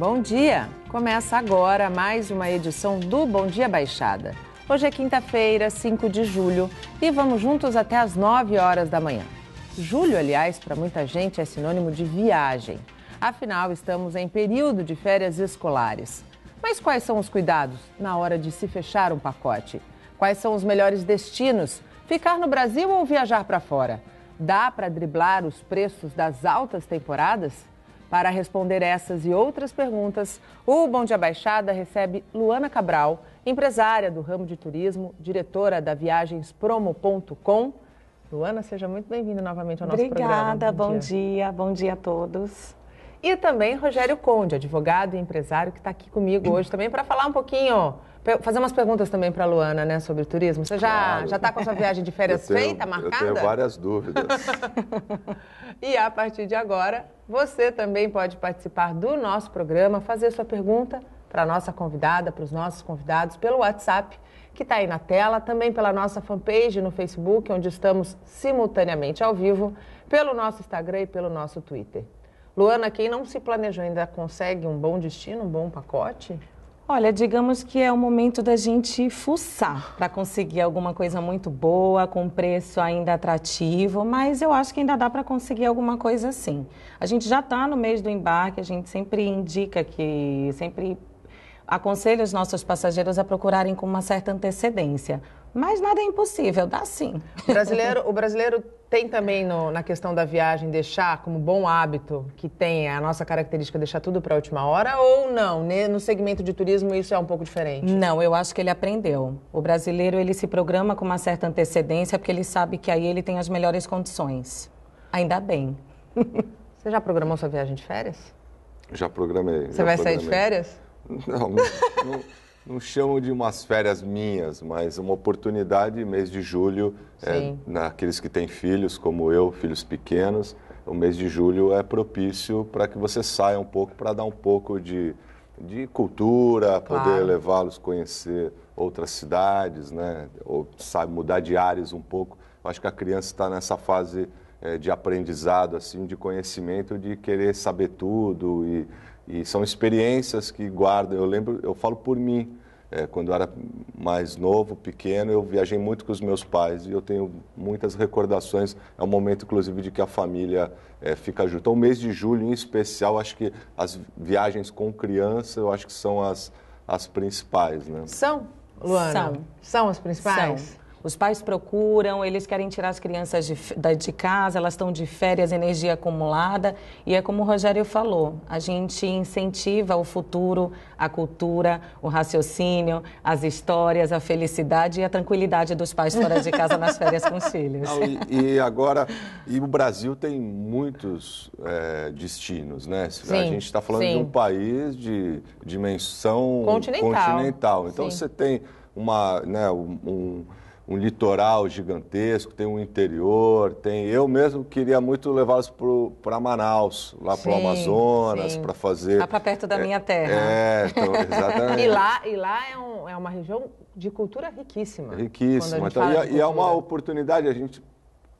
Bom dia! Começa agora mais uma edição do Bom Dia Baixada. Hoje é quinta-feira, 5 de julho, e vamos juntos até as 9 horas da manhã. Julho, aliás, para muita gente é sinônimo de viagem. Afinal, estamos em período de férias escolares. Mas quais são os cuidados na hora de se fechar um pacote? Quais são os melhores destinos? Ficar no Brasil ou viajar para fora? Dá para driblar os preços das altas temporadas? Para responder essas e outras perguntas, o Bom Dia Baixada recebe Luana Cabral, empresária do ramo de turismo, diretora da viagenspromo.com. Luana, seja muito bem-vinda novamente ao nosso Obrigada, programa. Obrigada, bom, bom dia. dia, bom dia a todos. E também Rogério Conde, advogado e empresário, que está aqui comigo hoje também para falar um pouquinho, fazer umas perguntas também para a Luana, né, sobre turismo. Você já claro. já está com a sua viagem de férias feita, marcada? Eu tenho várias dúvidas. E a partir de agora, você também pode participar do nosso programa, fazer sua pergunta para a nossa convidada, para os nossos convidados, pelo WhatsApp que está aí na tela, também pela nossa fanpage no Facebook, onde estamos simultaneamente ao vivo, pelo nosso Instagram e pelo nosso Twitter. Luana, quem não se planejou ainda consegue um bom destino, um bom pacote? Olha, digamos que é o momento da gente fuçar para conseguir alguma coisa muito boa, com preço ainda atrativo, mas eu acho que ainda dá para conseguir alguma coisa assim. A gente já está no mês do embarque, a gente sempre indica que, sempre aconselha os nossos passageiros a procurarem com uma certa antecedência mas nada é impossível, dá sim. O brasileiro, o brasileiro tem também no, na questão da viagem deixar como bom hábito que tem a nossa característica deixar tudo para a última hora ou não? No segmento de turismo isso é um pouco diferente? Não, eu acho que ele aprendeu. O brasileiro ele se programa com uma certa antecedência porque ele sabe que aí ele tem as melhores condições. Ainda bem. Você já programou sua viagem de férias? Já programei. Você já vai programei. sair de férias? Não, não não chamo de umas férias minhas, mas uma oportunidade mês de julho, é, naqueles que têm filhos, como eu, filhos pequenos, o mês de julho é propício para que você saia um pouco, para dar um pouco de, de cultura, claro. poder levá-los a conhecer outras cidades, né? ou sabe, mudar de áreas um pouco. Eu acho que a criança está nessa fase é, de aprendizado, assim, de conhecimento, de querer saber tudo e e são experiências que guardo. Eu lembro, eu falo por mim. É, quando eu era mais novo, pequeno, eu viajei muito com os meus pais e eu tenho muitas recordações. É um momento, inclusive, de que a família é, fica junto. Então, o mês de julho, em especial, acho que as viagens com criança, eu acho que são as, as principais, né? São, Luana? São. São as principais? São. Os pais procuram, eles querem tirar as crianças de, de casa, elas estão de férias, energia acumulada. E é como o Rogério falou: a gente incentiva o futuro, a cultura, o raciocínio, as histórias, a felicidade e a tranquilidade dos pais fora de casa nas férias com os filhos. E, e agora, e o Brasil tem muitos é, destinos, né? Sim, a gente está falando sim. de um país de dimensão continental. continental. Então sim. você tem uma, né, um, um um litoral gigantesco, tem um interior, tem. Eu mesmo queria muito levá-los para Manaus, lá para o Amazonas, para fazer. Lá para perto da é, minha terra. É, então, exatamente. e lá, e lá é, um, é uma região de cultura riquíssima. Riquíssima. Então, e, e é uma oportunidade, a gente.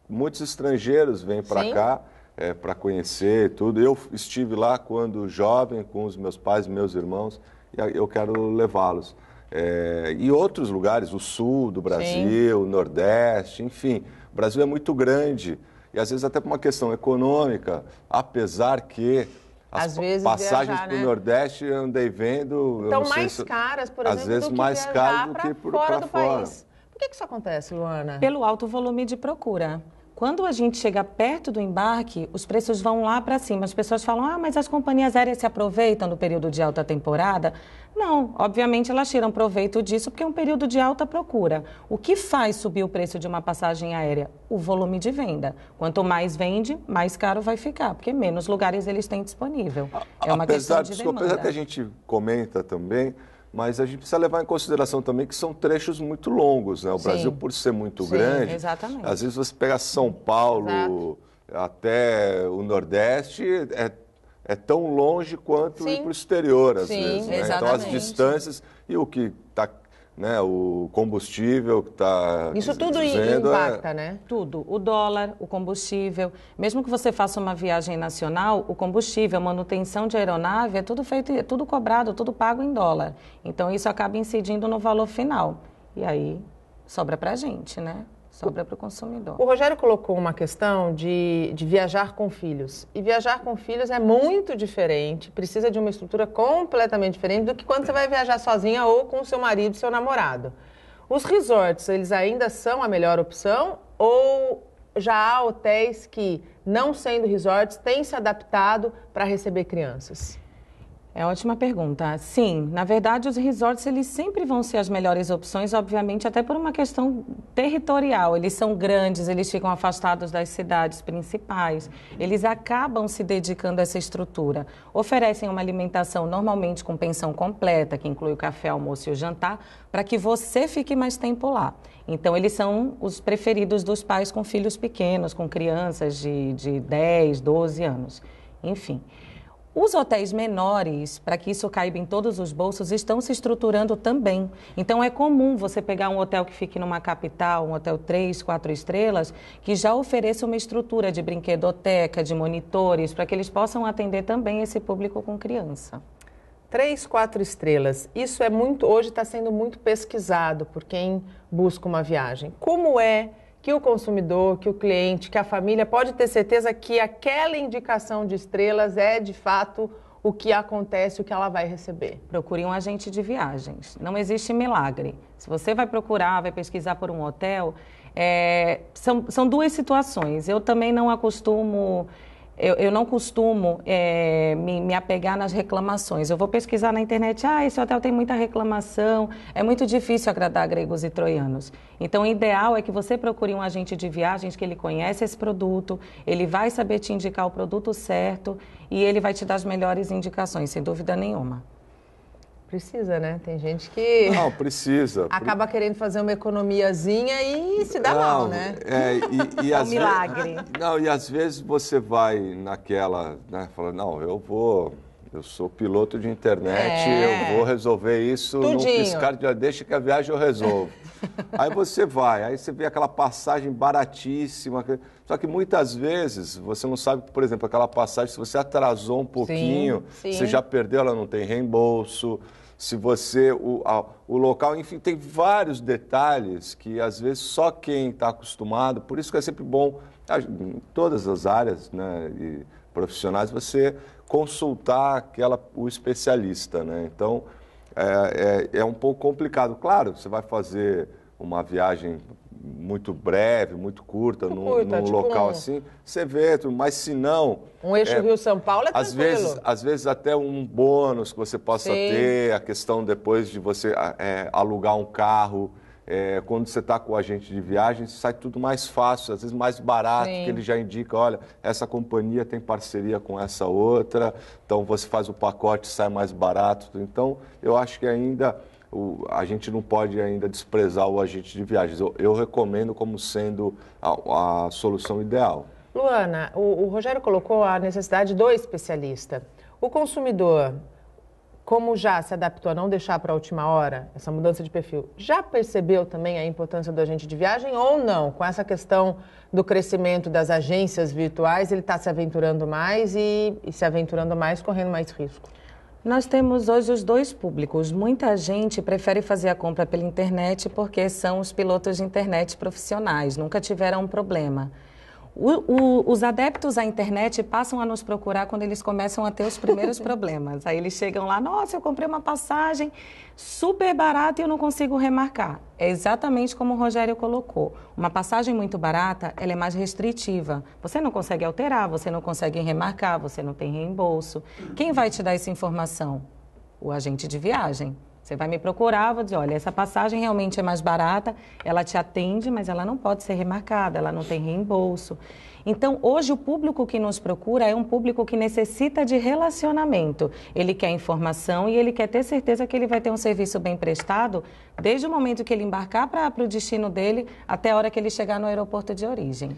Muitos estrangeiros vêm para cá. É, para conhecer tudo. Eu estive lá quando jovem com os meus pais, meus irmãos, e eu quero levá-los é, e outros lugares, o sul do Brasil, Sim. nordeste, enfim. O Brasil é muito grande e às vezes até por uma questão econômica, apesar que as passagens para o né? Nordeste eu andei vendo. Estão mais se, caras, por exemplo, vezes do que mais do que por, fora do fora. país. Por que, que isso acontece, Luana? Pelo alto volume de procura. Quando a gente chega perto do embarque, os preços vão lá para cima. As pessoas falam, ah, mas as companhias aéreas se aproveitam do período de alta temporada. Não, obviamente elas tiram proveito disso porque é um período de alta procura. O que faz subir o preço de uma passagem aérea? O volume de venda. Quanto mais vende, mais caro vai ficar, porque menos lugares eles têm disponível. É uma apesar, questão de desculpa, demanda. Apesar que a gente comenta também, mas a gente precisa levar em consideração também que são trechos muito longos, né? O Sim. Brasil, por ser muito Sim, grande, exatamente. às vezes você pega São Paulo Exato. até o Nordeste, é, é tão longe quanto Sim. ir para o exterior, às vezes. Né? Então, as distâncias e o que né, o combustível que está. Isso tudo dizendo, é impacta, é... né? Tudo. O dólar, o combustível. Mesmo que você faça uma viagem nacional, o combustível, a manutenção de aeronave, é tudo feito, é tudo cobrado, tudo pago em dólar. Então isso acaba incidindo no valor final. E aí sobra para a gente, né? sobra para o consumidor. O Rogério colocou uma questão de, de viajar com filhos. E viajar com filhos é muito diferente, precisa de uma estrutura completamente diferente do que quando você vai viajar sozinha ou com seu marido, seu namorado. Os resorts, eles ainda são a melhor opção ou já há hotéis que, não sendo resorts, têm se adaptado para receber crianças? É ótima pergunta. Sim, na verdade os resorts eles sempre vão ser as melhores opções, obviamente até por uma questão territorial. Eles são grandes, eles ficam afastados das cidades principais. Eles acabam se dedicando a essa estrutura. Oferecem uma alimentação normalmente com pensão completa, que inclui o café, almoço e o jantar, para que você fique mais tempo lá. Então eles são os preferidos dos pais com filhos pequenos, com crianças de, de 10, 12 anos. Enfim. Os hotéis menores, para que isso caiba em todos os bolsos, estão se estruturando também. Então é comum você pegar um hotel que fique numa capital, um hotel três, quatro estrelas, que já ofereça uma estrutura de brinquedoteca, de monitores, para que eles possam atender também esse público com criança. Três, quatro estrelas. Isso é muito hoje está sendo muito pesquisado por quem busca uma viagem. Como é que o consumidor, que o cliente, que a família pode ter certeza que aquela indicação de estrelas é de fato o que acontece, o que ela vai receber. Procure um agente de viagens. Não existe milagre. Se você vai procurar, vai pesquisar por um hotel, é, são, são duas situações. Eu também não acostumo eu, eu não costumo é, me, me, apegar nas reclamações. Eu vou pesquisar na internet, ah, esse hotel tem muita reclamação, é muito difícil agradar gregos e troianos. Então, o ideal é que você procure um agente de viagens que ele conhece esse produto, ele vai saber te indicar o produto certo e ele vai te dar as melhores indicações, sem dúvida nenhuma. Precisa, né? Tem gente que. Não, precisa. acaba querendo fazer uma economiazinha e se dá não, mal, né? É, e, e é um milagre. Ve... Não, e às vezes você vai naquela, né? Fala, não, eu vou. Eu sou piloto de internet, é. eu vou resolver isso Tudinho. piscar de deixa que a viagem eu resolvo. aí você vai, aí você vê aquela passagem baratíssima. Só que muitas vezes você não sabe, por exemplo, aquela passagem, se você atrasou um pouquinho, sim, sim. você já perdeu, ela não tem reembolso se você. O, a, o local, enfim, tem vários detalhes que às vezes só quem está acostumado, por isso que é sempre bom, em todas as áreas né, e profissionais, você consultar aquela, o especialista. Né? Então, é, é, é um pouco complicado. Claro, você vai fazer uma viagem muito breve, muito curta, muito num, curta, num tipo local um... assim, você vê, mas se não... Um eixo é, Rio-São Paulo é tranquilo. Às vezes, às vezes até um bônus que você possa Sim. ter, a questão depois de você é, alugar um carro... É, quando você está com o agente de viagem, sai tudo mais fácil, às vezes mais barato, Sim. que ele já indica, olha, essa companhia tem parceria com essa outra, então você faz o pacote, sai mais barato. Então, eu acho que ainda o, a gente não pode ainda desprezar o agente de viagens. Eu, eu recomendo como sendo a, a solução ideal. Luana, o, o, Rogério colocou a necessidade do especialista. O consumidor, como já se adaptou a não deixar para a última hora essa mudança de perfil, já percebeu também a importância do agente de viagem ou não? Com essa questão do crescimento das agências virtuais, ele está se aventurando mais e, e se aventurando mais, correndo mais risco. Nós temos hoje os dois públicos. Muita gente prefere fazer a compra pela internet porque são os pilotos de internet profissionais, nunca tiveram um problema. O, o, os adeptos à internet passam a nos procurar quando eles começam a ter os primeiros problemas. Aí eles chegam lá, nossa, eu comprei uma passagem super barata e eu não consigo remarcar. É exatamente como o Rogério colocou. Uma passagem muito barata, ela é mais restritiva. Você não consegue alterar, você não consegue remarcar, você não tem reembolso. Quem vai te dar essa informação? O agente de viagem. Você vai me procurar, vou dizer, olha, essa passagem realmente é mais barata, ela te atende, mas ela não pode ser remarcada, ela não tem reembolso. Então, hoje o público que nos procura é um público que necessita de relacionamento. Ele quer informação e ele quer ter certeza que ele vai ter um serviço bem prestado desde o momento que ele embarcar para o destino dele até a hora que ele chegar no aeroporto de origem.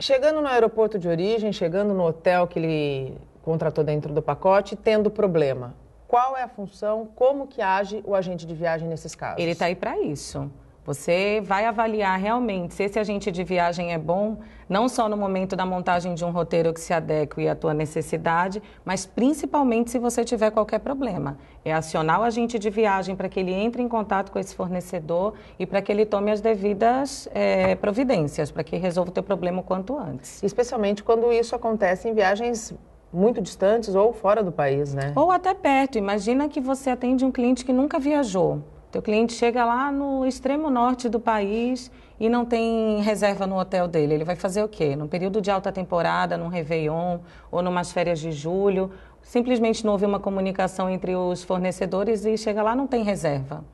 Chegando no aeroporto de origem, chegando no hotel que ele contratou dentro do pacote, tendo problema qual é a função, como que age o agente de viagem nesses casos? Ele está aí para isso. Você vai avaliar realmente se esse agente de viagem é bom, não só no momento da montagem de um roteiro que se adeque à tua necessidade, mas principalmente se você tiver qualquer problema. É acionar o agente de viagem para que ele entre em contato com esse fornecedor e para que ele tome as devidas é, providências, para que resolva o teu problema o quanto antes. Especialmente quando isso acontece em viagens muito distantes ou fora do país, né? Ou até perto. Imagina que você atende um cliente que nunca viajou. Teu cliente chega lá no extremo norte do país e não tem reserva no hotel dele. Ele vai fazer o quê? Num período de alta temporada, num Réveillon ou numas férias de julho, simplesmente não houve uma comunicação entre os fornecedores e chega lá não tem reserva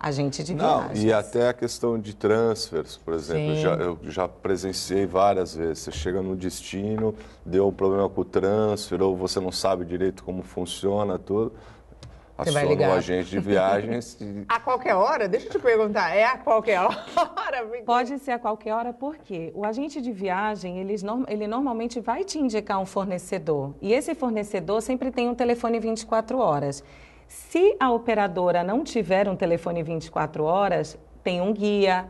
agente de viagens. e até a questão de transfers, por exemplo, já, eu já presenciei várias vezes. Você chega no destino, deu um problema com o transfer, ou você não sabe direito como funciona tudo. Você vai o agente de viagens. a qualquer hora? Deixa eu te perguntar, é a qualquer hora? Pode ser a qualquer hora, por quê? O agente de viagem, ele, ele normalmente vai te indicar um fornecedor. E esse fornecedor sempre tem um telefone 24 horas. Se a operadora não tiver um telefone 24 horas, tem um guia.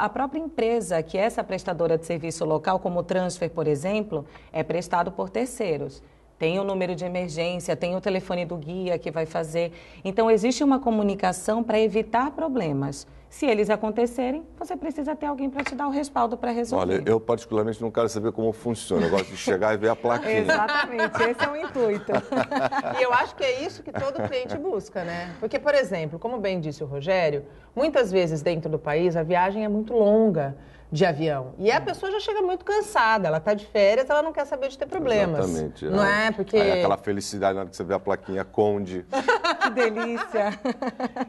a própria empresa, que é essa prestadora de serviço local, como o transfer, por exemplo, é prestado por terceiros. Tem o número de emergência, tem o telefone do guia que vai fazer. Então, existe uma comunicação para evitar problemas. Se eles acontecerem, você precisa ter alguém para te dar o respaldo para resolver. Olha, eu particularmente não quero saber como funciona. Eu gosto de chegar e ver a plaquinha. Exatamente, esse é o intuito. e eu acho que é isso que todo cliente busca, né? Porque, por exemplo, como bem disse o Rogério, muitas vezes dentro do país a viagem é muito longa de avião. E a pessoa já chega muito cansada, ela está de férias, ela não quer saber de ter problemas. Exatamente. Não é? é? Porque... Aí aquela felicidade na hora que você vê a plaquinha Conde. que delícia!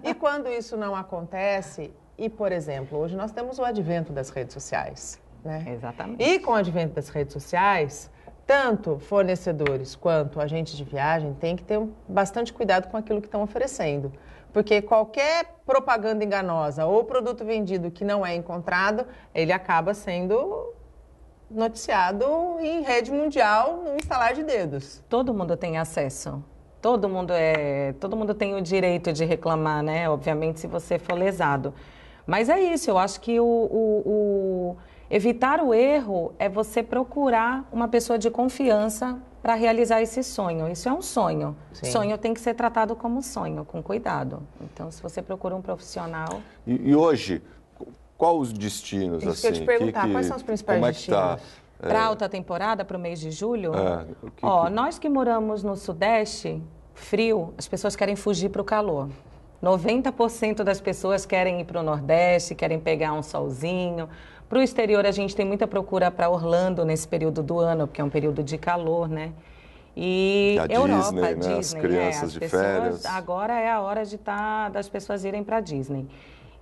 e quando isso não acontece, e por exemplo, hoje nós temos o advento das redes sociais. Né? Exatamente. E com o advento das redes sociais, tanto fornecedores quanto agentes de viagem têm que ter bastante cuidado com aquilo que estão oferecendo. Porque qualquer propaganda enganosa ou produto vendido que não é encontrado, ele acaba sendo noticiado em rede mundial no instalar de dedos. Todo mundo tem acesso. Todo mundo é, todo mundo tem o direito de reclamar, né? Obviamente, se você for lesado. Mas é isso. Eu acho que o, o, o... evitar o erro é você procurar uma pessoa de confiança para realizar esse sonho. Isso é um sonho. Sim. Sonho tem que ser tratado como sonho, com cuidado. Então, se você procura um profissional. E, e hoje, qual os destinos Isso assim? Eu te perguntar, que, quais são os principais como destinos? É que tá? É... Para alta temporada, para o mês de julho? É, que... Ó, nós que moramos no Sudeste, frio, as pessoas querem fugir para o calor. 90% das pessoas querem ir para o Nordeste, querem pegar um solzinho, para o exterior, a gente tem muita procura para Orlando nesse período do ano, porque é um período de calor, né? E a Europa, Disney, né? Disney, é, as crianças é, as de pessoas, férias. Agora é a hora de tá, das pessoas irem para Disney.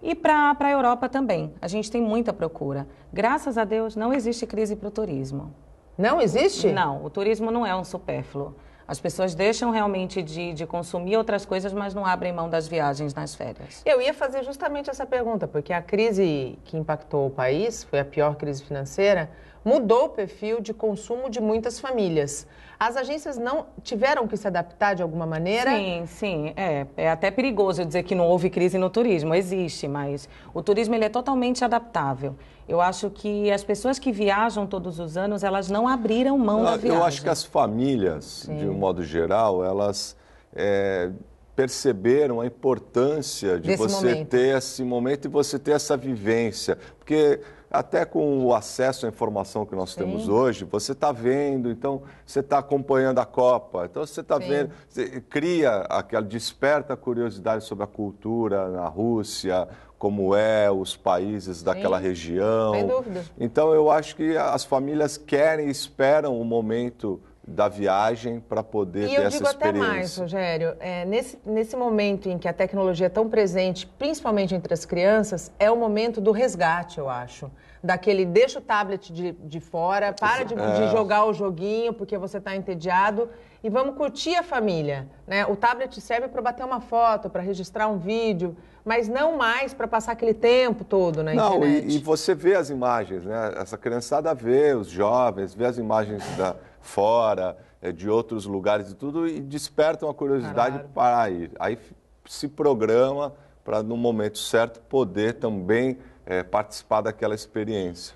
E para a Europa também. A gente tem muita procura. Graças a Deus, não existe crise para o turismo. Não existe? Não, o turismo não é um supérfluo. As pessoas deixam realmente de, de consumir outras coisas, mas não abrem mão das viagens nas férias. Eu ia fazer justamente essa pergunta, porque a crise que impactou o país, foi a pior crise financeira, mudou o perfil de consumo de muitas famílias. As agências não tiveram que se adaptar de alguma maneira? Sim, sim. É, é até perigoso dizer que não houve crise no turismo. Existe, mas o turismo ele é totalmente adaptável. Eu acho que as pessoas que viajam todos os anos, elas não abriram mão da viagem. Ah, eu acho que as famílias, Sim. de um modo geral, elas é, perceberam a importância de Desse você momento. ter esse momento e você ter essa vivência. Porque até com o acesso à informação que nós Sim. temos hoje, você está vendo, então você está acompanhando a Copa, então você está vendo, você cria aquela, desperta a curiosidade sobre a cultura na Rússia, como é os países daquela região. Sem dúvida. Então eu acho que as famílias querem, esperam o um momento da viagem para poder e ter essa experiência. E eu digo até mais, Rogério, é, nesse, nesse momento em que a tecnologia é tão presente, principalmente entre as crianças, é o momento do resgate, eu acho. Daquele deixa o tablet de, de fora, para de, é. de jogar o joguinho porque você está entediado e vamos curtir a família. Né? O tablet serve para bater uma foto, para registrar um vídeo, mas não mais para passar aquele tempo todo na não, internet. Não, e, e, você vê as imagens, né? Essa criançada vê, os jovens, vê as imagens da fora, é, de outros lugares e tudo, e despertam a curiosidade para ir. Aí se programa para, no momento certo, poder também é, participar daquela experiência.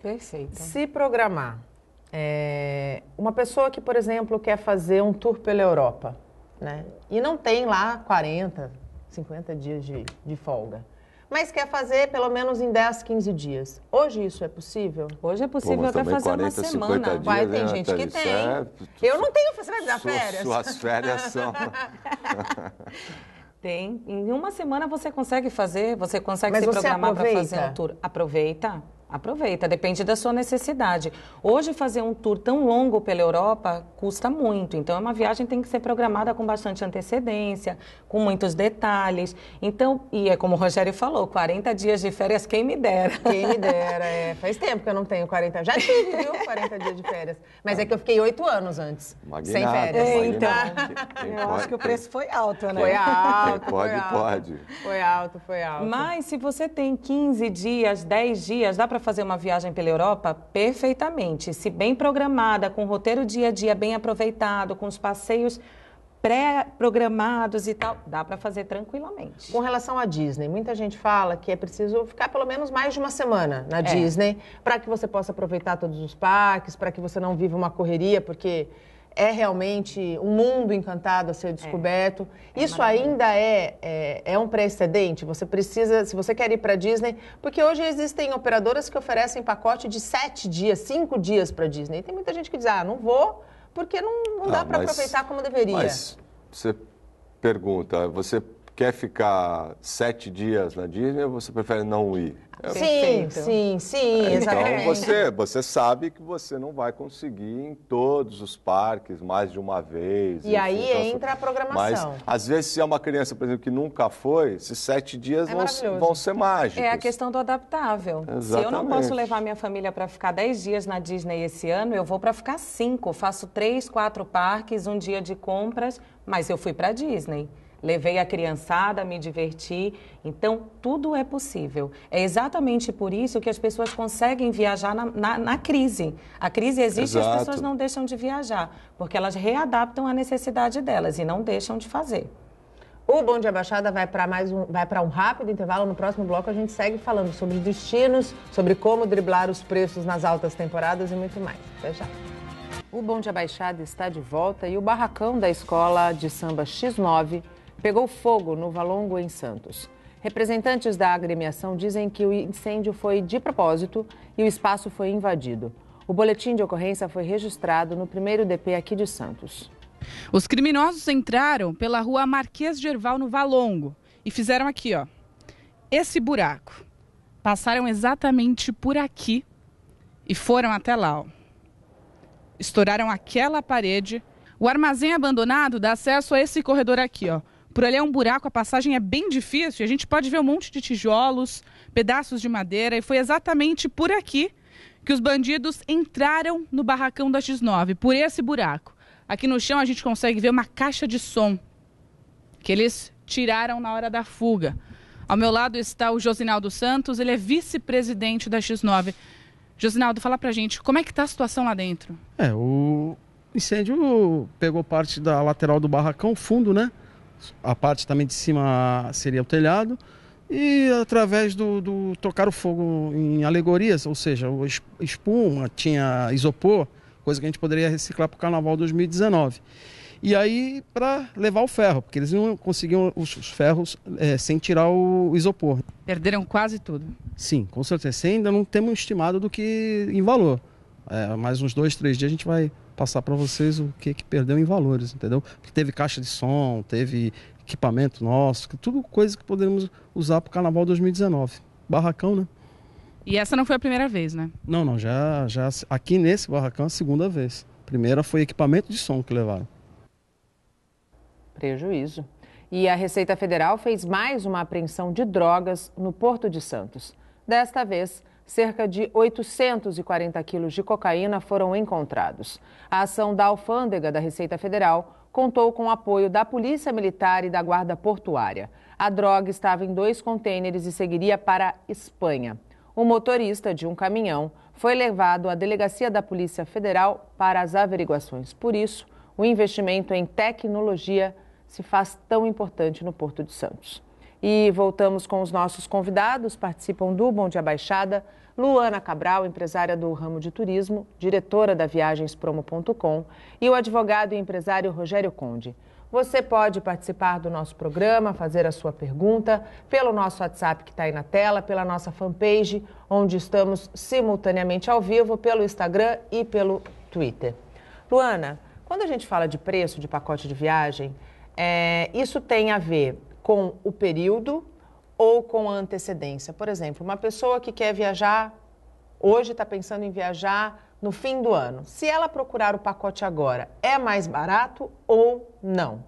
Perfeito. Se programar. É, uma pessoa que, por exemplo, quer fazer um tour pela Europa, né? E não tem lá 40, 50 dias de, de folga mas quer fazer pelo menos em 10, 15 dias. Hoje isso é possível? Hoje é possível Pô, até fazer 40, uma semana. Dias, Vai, né, tem né, gente que tem. É... Eu não tenho, você vai férias? Suas férias são... tem. Em uma semana você consegue fazer, você consegue mas se você programar para fazer um tour. Aproveita. Aproveita, depende da sua necessidade. Hoje, fazer um tour tão longo pela Europa custa muito, então, é uma viagem que tem que ser programada com bastante antecedência, com muitos detalhes. Então, e é como o Rogério falou: 40 dias de férias, quem me dera. Quem me dera, é. Faz tempo que eu não tenho 40 Já tive, viu? 40 dias de férias. Mas é que eu fiquei oito anos antes, sem férias. É, então, eu pode, acho que o preço foi alto, né? Foi alto. Quem pode, foi alto. pode. Foi alto, foi alto. Mas se você tem 15 dias, 10 dias, dá para fazer uma viagem pela Europa perfeitamente, se bem programada, com roteiro dia a dia bem aproveitado, com os passeios pré-programados e tal, dá para fazer tranquilamente. Com relação à Disney, muita gente fala que é preciso ficar pelo menos mais de uma semana na é. Disney para que você possa aproveitar todos os parques, para que você não viva uma correria, porque é realmente um mundo encantado a ser é, descoberto. É, Isso é ainda é, é, é, um precedente. Você precisa, se você quer ir para Disney, porque hoje existem operadoras que oferecem pacote de sete dias, cinco dias para Disney. E tem muita gente que diz, ah, não vou, porque não, não ah, dá para aproveitar como deveria. Mas você pergunta, você quer ficar sete dias na Disney ou você prefere não ir? É sim, sim, sim, é, então exatamente. Então você, você sabe que você não vai conseguir em todos os parques mais de uma vez. E enfim, aí então, entra a programação. Mas às vezes se é uma criança, por exemplo, que nunca foi, esses sete dias é vão, vão ser mágicos. É a questão do adaptável. Exatamente. Se eu não posso levar minha família para ficar dez dias na Disney esse ano, eu vou para ficar cinco. Faço três, quatro parques, um dia de compras, mas eu fui para Disney levei a criançada, me diverti. Então, tudo é possível. É exatamente por isso que as pessoas conseguem viajar na, na, na crise. A crise existe Exato. e as pessoas não deixam de viajar, porque elas readaptam a necessidade delas e não deixam de fazer. O Bom Dia Baixada vai para mais um, vai para um rápido intervalo. No próximo bloco a gente segue falando sobre destinos, sobre como driblar os preços nas altas temporadas e muito mais. Até já. O Bom Dia Baixada está de volta e o barracão da escola de samba X9 pegou fogo no Valongo, em Santos. Representantes da agremiação dizem que o incêndio foi de propósito e o espaço foi invadido. O boletim de ocorrência foi registrado no primeiro DP aqui de Santos. Os criminosos entraram pela rua Marquês Gerval no Valongo e fizeram aqui, ó, esse buraco. Passaram exatamente por aqui e foram até lá. Ó. Estouraram aquela parede. O armazém abandonado dá acesso a esse corredor aqui, ó. Por ali é um buraco, a passagem é bem difícil. A gente pode ver um monte de tijolos, pedaços de madeira. E foi exatamente por aqui que os bandidos entraram no barracão da X9, por esse buraco. Aqui no chão a gente consegue ver uma caixa de som que eles tiraram na hora da fuga. Ao meu lado está o Josinaldo Santos, ele é vice-presidente da X9. Josinaldo, fala pra gente, como é que tá a situação lá dentro? É, o incêndio pegou parte da lateral do barracão, fundo, né? a parte também de cima seria o telhado, e através do, do tocar o fogo em alegorias, ou seja, o espuma, tinha isopor, coisa que a gente poderia reciclar para o Carnaval 2019. E aí, para levar o ferro, porque eles não conseguiam os, ferros é, sem tirar o isopor. Perderam quase tudo? Sim, com certeza. ainda não temos estimado do que em valor. É, mais uns dois, três dias a gente vai passar para vocês o que, que perdeu em valores, entendeu? Porque teve caixa de som, teve equipamento nosso, tudo coisa que poderemos usar para o Carnaval 2019. Barracão, né? E essa não foi a primeira vez, né? Não, não, já, já aqui nesse barracão é a segunda vez. Primeira foi equipamento de som que levaram. Prejuízo. E a Receita Federal fez mais uma apreensão de drogas no Porto de Santos. Desta vez, cerca de 840 quilos de cocaína foram encontrados. A ação da alfândega da Receita Federal contou com o apoio da Polícia Militar e da Guarda Portuária. A droga estava em dois contêineres e seguiria para a Espanha. O motorista de um caminhão foi levado à delegacia da Polícia Federal para as averiguações. Por isso, o investimento em tecnologia se faz tão importante no Porto de Santos. E voltamos com os nossos convidados, participam do Bom Dia Baixada Luana Cabral, empresária do ramo de turismo, diretora da viagenspromo.com, e o advogado e empresário Rogério Conde. Você pode participar do nosso programa, fazer a sua pergunta pelo nosso WhatsApp que está aí na tela, pela nossa fanpage, onde estamos simultaneamente ao vivo, pelo Instagram e pelo Twitter. Luana, quando a gente fala de preço de pacote de viagem, é, isso tem a ver com o período ou com antecedência. Por exemplo, uma pessoa que quer viajar, hoje está pensando em viajar no fim do ano. Se ela procurar o pacote agora, é mais barato ou não?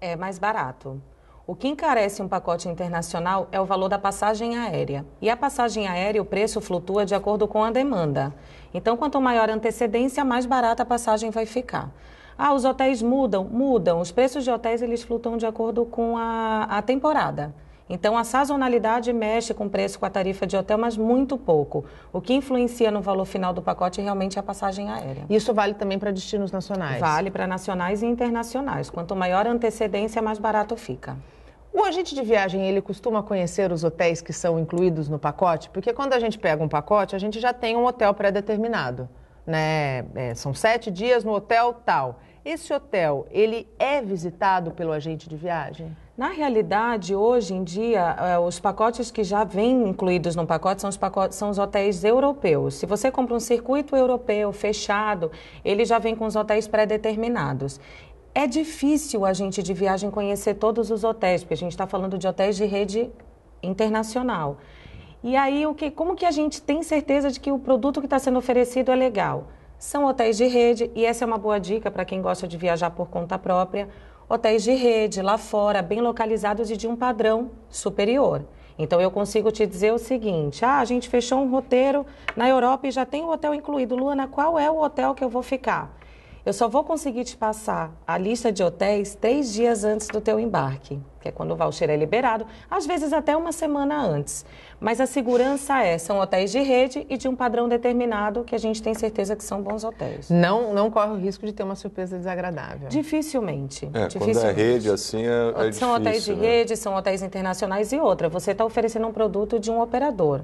É mais barato. O que encarece um pacote internacional é o valor da passagem aérea. E a passagem aérea, o preço flutua de acordo com a demanda. Então, quanto maior a antecedência, mais barata a passagem vai ficar. Ah, os hotéis mudam? Mudam. Os preços de hotéis, eles flutuam de acordo com a, a temporada. Então, a sazonalidade mexe com o preço, com a tarifa de hotel, mas muito pouco. O que influencia no valor final do pacote realmente é a passagem aérea. Isso vale também para destinos nacionais? Vale para nacionais e internacionais. Quanto maior a antecedência, mais barato fica. O agente de viagem, ele costuma conhecer os hotéis que são incluídos no pacote? Porque quando a gente pega um pacote, a gente já tem um hotel pré-determinado. Né? É, são sete dias no hotel tal. Esse hotel, ele é visitado pelo agente de viagem? Na realidade, hoje em dia, é, os pacotes que já vêm incluídos no pacote são os, pacotes, são os hotéis europeus. Se você compra um circuito europeu fechado, ele já vem com os hotéis pré-determinados. É difícil o agente de viagem conhecer todos os hotéis, porque a gente está falando de hotéis de rede internacional. E aí, o que, como que a gente tem certeza de que o produto que está sendo oferecido é legal? são hotéis de rede, e essa é uma boa dica para quem gosta de viajar por conta própria. Hotéis de rede lá fora, bem localizados e de um padrão superior. Então eu consigo te dizer o seguinte: ah, a gente fechou um roteiro na Europa e já tem o um hotel incluído. Luana, qual é o hotel que eu vou ficar? Eu só vou conseguir te passar a lista de hotéis três dias antes do teu embarque, que é quando o voucher é liberado, às vezes até uma semana antes. Mas a segurança é, são hotéis de rede e de um padrão determinado que a gente tem certeza que são bons hotéis. Não, não corre o risco de ter uma surpresa desagradável. Dificilmente. É, dificilmente. quando é rede assim é, é São difícil, hotéis de né? rede, são hotéis internacionais e outra. Você está oferecendo um produto de um operador.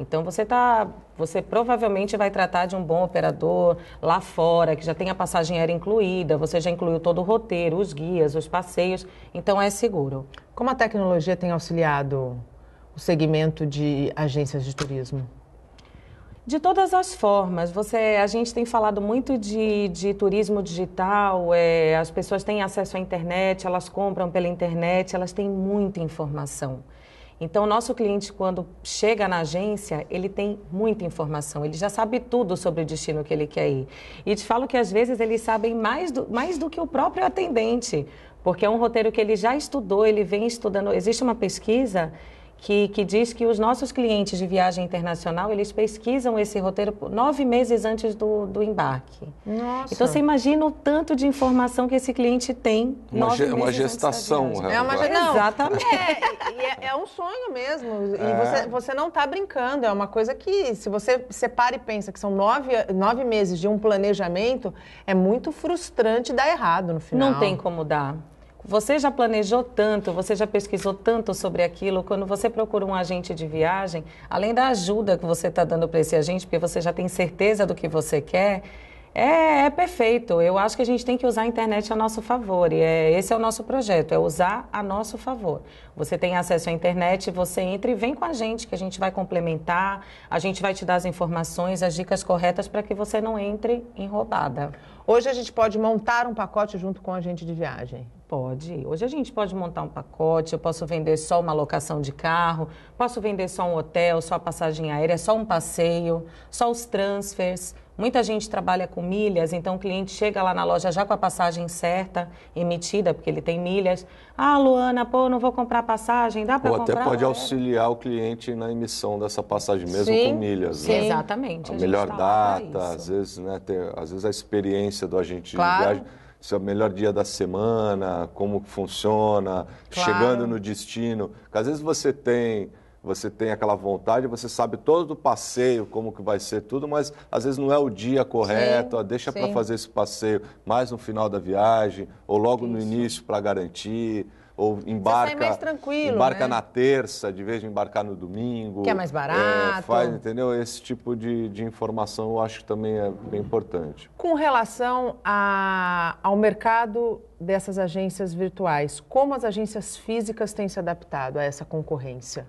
Então você tá, você provavelmente vai tratar de um bom operador lá fora, que já tem a passagem aérea incluída, você já incluiu todo o roteiro, os guias, os passeios, então é seguro. Como a tecnologia tem auxiliado o segmento de agências de turismo? De todas as formas, você, a gente tem falado muito de, de turismo digital, é, as pessoas têm acesso à internet, elas compram pela internet, elas têm muita informação. Então, o nosso cliente, quando chega na agência, ele tem muita informação, ele já sabe tudo sobre o destino que ele quer ir. E te falo que, às vezes, eles sabem mais do, mais do que o próprio atendente, porque é um roteiro que ele já estudou, ele vem estudando. Existe uma pesquisa que, que diz que os nossos clientes de viagem internacional, eles pesquisam esse roteiro nove meses antes do, do embarque. Nossa. Então, você imagina o tanto de informação que esse cliente tem uma nove ge, Uma gestação. é uma gestação. Exatamente. É, é, é, um sonho mesmo. E é. você, você não está brincando. É uma coisa que, se você separa e pensa que são nove, nove meses de um planejamento, é muito frustrante dar errado no final. Não tem como dar. Você já planejou tanto, você já pesquisou tanto sobre aquilo. Quando você procura um agente de viagem, além da ajuda que você está dando para esse agente, porque você já tem certeza do que você quer, é, é, perfeito. Eu acho que a gente tem que usar a internet a nosso favor. E é, esse é o nosso projeto, é usar a nosso favor. Você tem acesso à internet, você entra e vem com a gente, que a gente vai complementar, a gente vai te dar as informações, as dicas corretas para que você não entre enrolada. Hoje a gente pode montar um pacote junto com a agente de viagem. Pode. Hoje a gente pode montar um pacote, eu posso vender só uma locação de carro, posso vender só um hotel, só a passagem aérea, só um passeio, só os transfers. Muita gente trabalha com milhas, então o cliente chega lá na loja já com a passagem certa, emitida, porque ele tem milhas. Ah, Luana, pô, não vou comprar passagem, dá para comprar? Ou até pode é. auxiliar o cliente na emissão dessa passagem mesmo sim, com milhas. Né? Sim, né? exatamente. A, a melhor tá data, às vezes, né, ter, às vezes a experiência do agente claro. de viagem se é o melhor dia da semana, como funciona, claro. chegando no destino. Porque às vezes você tem você tem aquela vontade, você sabe todo o passeio, como que vai ser tudo, mas às vezes não é o dia correto, sim, ó, deixa para fazer esse passeio mais no final da viagem ou logo Isso. no início para garantir ou embarca, mais tranquilo, embarca né? na terça, de vez de embarcar no domingo. Que é mais barato. É, faz, entendeu? Esse tipo de, de informação eu acho que também é bem importante. Com relação a, ao mercado dessas agências virtuais, como as agências físicas têm se adaptado a essa concorrência?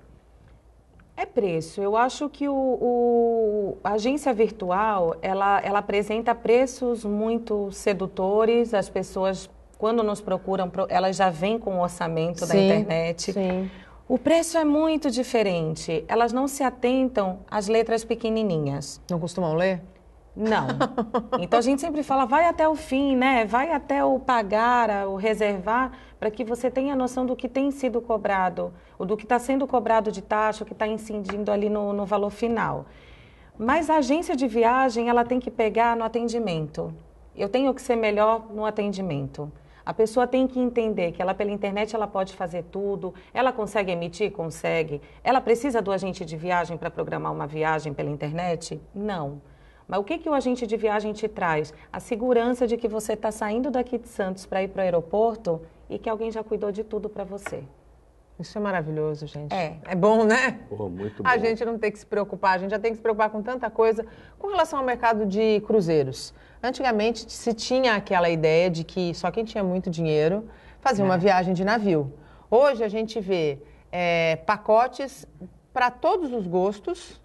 É preço. Eu acho que o, o, a agência virtual ela, ela apresenta preços muito sedutores, as pessoas quando nos procuram, elas já vêm com o orçamento sim, da internet. Sim. O preço é muito diferente. Elas não se atentam às letras pequenininhas. Não costumam ler? Não. Então a gente sempre fala, vai até o fim, né? Vai até o pagar, o reservar, para que você tenha noção do que tem sido cobrado, ou do que está sendo cobrado de taxa, o que está incidindo ali no, no valor final. Mas a agência de viagem, ela tem que pegar no atendimento. Eu tenho que ser melhor no atendimento. A pessoa tem que entender que ela pela internet ela pode fazer tudo, ela consegue emitir, consegue. Ela precisa do agente de viagem para programar uma viagem pela internet? Não. Mas o que, que o agente de viagem te traz? A segurança de que você está saindo daqui de Santos para ir para o aeroporto e que alguém já cuidou de tudo para você. Isso é maravilhoso, gente. É. É bom, né? Pô, muito bom. A gente não tem que se preocupar, a gente já tem que se preocupar com tanta coisa. Com relação ao mercado de cruzeiros, Antigamente se tinha aquela ideia de que só quem tinha muito dinheiro fazia é. uma viagem de navio. Hoje a gente vê é, pacotes para todos os gostos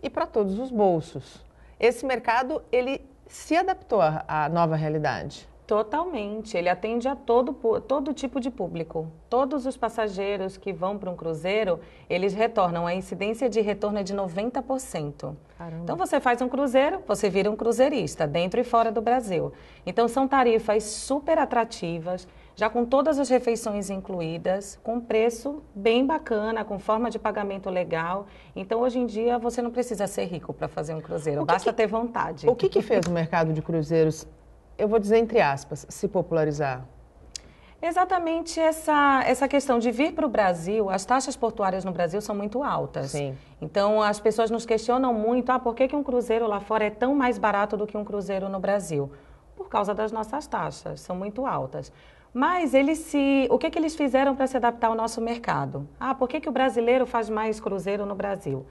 e para todos os bolsos. Esse mercado ele se adaptou à nova realidade. Totalmente. Ele atende a todo, todo tipo de público. Todos os passageiros que vão para um cruzeiro, eles retornam. A incidência de retorno é de 90%. Caramba. Então, você faz um cruzeiro, você vira um cruzeirista, dentro e fora do Brasil. Então, são tarifas super atrativas, já com todas as refeições incluídas, com preço bem bacana, com forma de pagamento legal. Então, hoje em dia, você não precisa ser rico para fazer um cruzeiro, que basta que... ter vontade. O que, que fez o mercado de cruzeiros eu vou dizer entre aspas, se popularizar? Exatamente essa, essa questão de vir para o Brasil, as taxas portuárias no Brasil são muito altas. Sim. Então as pessoas nos questionam muito, ah, por que, que um cruzeiro lá fora é tão mais barato do que um cruzeiro no Brasil? Por causa das nossas taxas, são muito altas. Mas eles se, o que, que eles fizeram para se adaptar ao nosso mercado? Ah, por que, que o brasileiro faz mais cruzeiro no Brasil?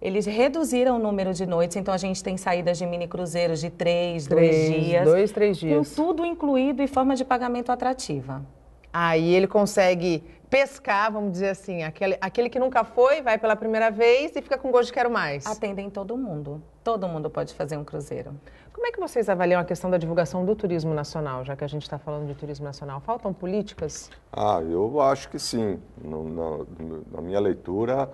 Eles reduziram o número de noites, então a gente tem saídas de mini cruzeiros de três, três dois dias. Dois, três dias. Com tudo incluído e forma de pagamento atrativa. Aí ele consegue pescar, vamos dizer assim, aquele, aquele que nunca foi, vai pela primeira vez e fica com gosto de quero mais. Atendem todo mundo. Todo mundo pode fazer um cruzeiro. Como é que vocês avaliam a questão da divulgação do turismo nacional, já que a gente está falando de turismo nacional? Faltam políticas? Ah, eu acho que sim. No, na minha leitura,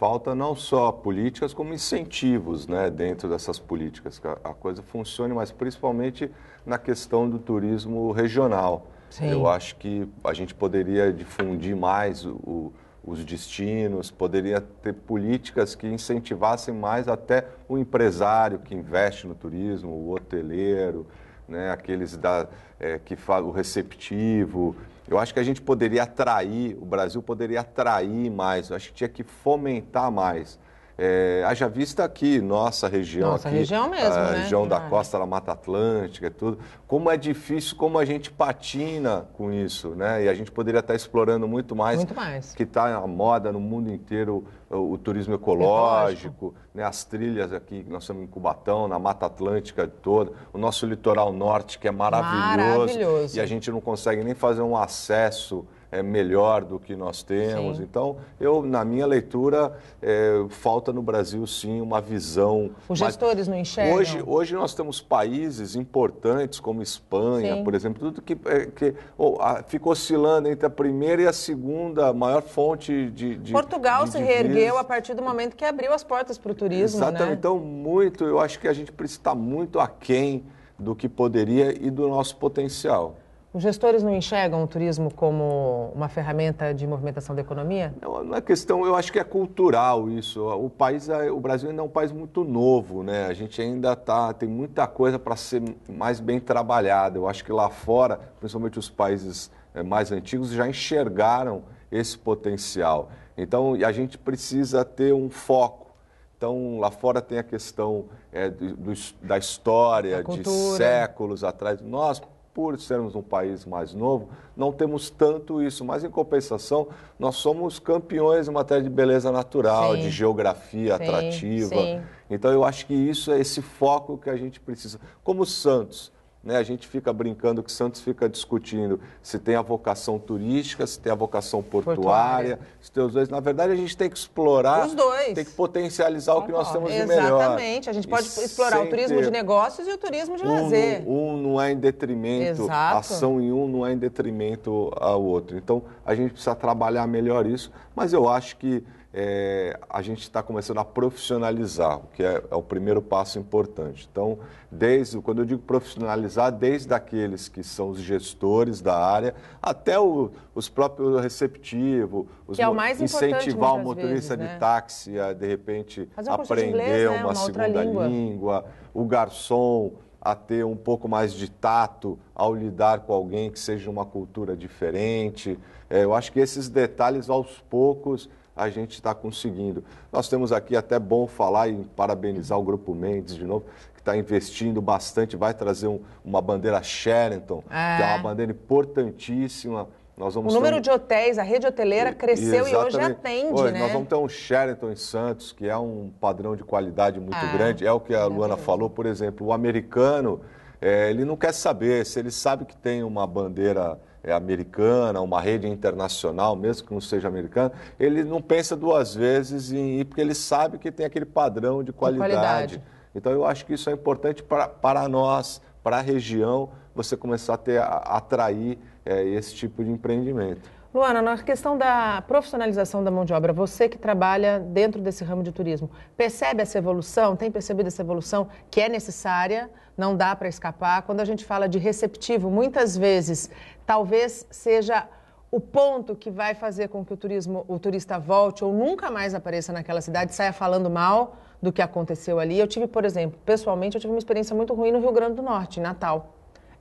falta não só políticas, como incentivos né, dentro dessas políticas, que a coisa funcione, mas principalmente na questão do turismo regional. Sim. Eu acho que a gente poderia difundir mais o, os destinos, poderia ter políticas que incentivassem mais até o empresário que investe no turismo, o hoteleiro, né, aqueles da, é, que faz o receptivo, eu acho que a gente poderia atrair, o Brasil poderia atrair mais, eu acho que tinha que fomentar mais é, haja vista aqui, nossa região nossa aqui. região mesmo, a né? região da ah, é. costa da Mata Atlântica e tudo. Como é difícil, como a gente patina com isso, né? E a gente poderia estar explorando muito mais. Muito mais. Que está na moda no mundo inteiro o, o turismo ecológico, ecológico, Né? as trilhas aqui, nós estamos em Cubatão, na Mata Atlântica toda, o nosso litoral norte que é maravilhoso. Maravilhoso. E a gente não consegue nem fazer um acesso é, melhor do que nós temos. Sim. Então, eu, na minha leitura, é, falta no Brasil, sim, uma visão. Os gestores não enxergam? Hoje, hoje nós temos países importantes como Espanha, sim. por exemplo, tudo que, é, que oh, ficou oscilando entre a primeira e a segunda maior fonte de... de Portugal de se reergueu a partir do momento que abriu as portas para o turismo, Exatamente. Né? Então, muito, eu acho que a gente estar muito aquém do que poderia e do nosso potencial. Os gestores não enxergam o turismo como uma ferramenta de movimentação da economia? Não, não é questão, eu acho que é cultural isso. O país, é, o Brasil ainda é um país muito novo, né? A gente ainda tá, tem muita coisa para ser mais bem trabalhada. Eu acho que lá fora, principalmente os países eh, mais antigos, já enxergaram esse potencial. Então, a gente precisa ter um foco. Então, lá fora tem a questão é, do, da história, de séculos atrás. Nós por sermos um país mais novo, não temos tanto isso, mas em compensação, nós somos campeões em matéria de beleza natural, sim. de geografia sim, atrativa. Sim. Então eu acho que isso é esse foco que a gente precisa. Como Santos, né? A gente fica brincando que Santos fica discutindo se tem a vocação turística, se tem a vocação portuária, portuária. se tem os dois. Na verdade, a gente tem que explorar, os dois. tem que potencializar Concordo. o que nós temos Exatamente. de melhor. Exatamente. A gente pode e explorar o turismo ter... de negócios e o turismo de um, lazer. Um não é em detrimento, Exato. a ação em um não é em detrimento ao outro. Então, a gente precisa trabalhar melhor isso, mas eu acho que é, a gente está começando a profissionalizar, o que é, é, o primeiro passo importante. Então, desde quando eu digo profissionalizar, desde aqueles que são os gestores da área, até o, os próprios receptivos, os que é o mais incentivar o motorista vezes, né? de táxi a, de repente, um aprender inglês, né? uma, uma segunda língua. língua, o garçom a ter um pouco mais de tato ao lidar com alguém que seja de uma cultura diferente. É, eu acho que esses detalhes, aos poucos, a gente está conseguindo. Nós temos aqui até bom falar e parabenizar o Grupo Mendes de novo, que está investindo bastante, vai trazer um, uma bandeira Sheraton, é. que é uma bandeira importantíssima o número de hotéis, a rede hoteleira cresceu e hoje atende, hoje, né? Nós vamos ter um Sheraton em Santos, que é um padrão de qualidade muito ah, grande. É o que a Luana falou, por exemplo, o americano, é, ele não quer saber. Se ele sabe que tem uma bandeira é americana, uma rede internacional, mesmo que não seja americana, ele não pensa duas vezes em ir, porque ele sabe que tem aquele padrão de qualidade. De qualidade. Então, eu acho que isso é importante para nós, para a região, você começar a, ter, a atrair é, esse tipo de empreendimento. Luana, na questão da profissionalização da mão de obra, você que trabalha dentro desse ramo de turismo, percebe essa evolução? Tem percebido essa evolução que é necessária? Não dá para escapar. Quando a gente fala de receptivo, muitas vezes talvez seja o ponto que vai fazer com que o turismo, o turista volte ou nunca mais apareça naquela cidade, saia falando mal do que aconteceu ali. Eu tive, por exemplo, pessoalmente, eu tive uma experiência muito ruim no Rio Grande do Norte, em Natal.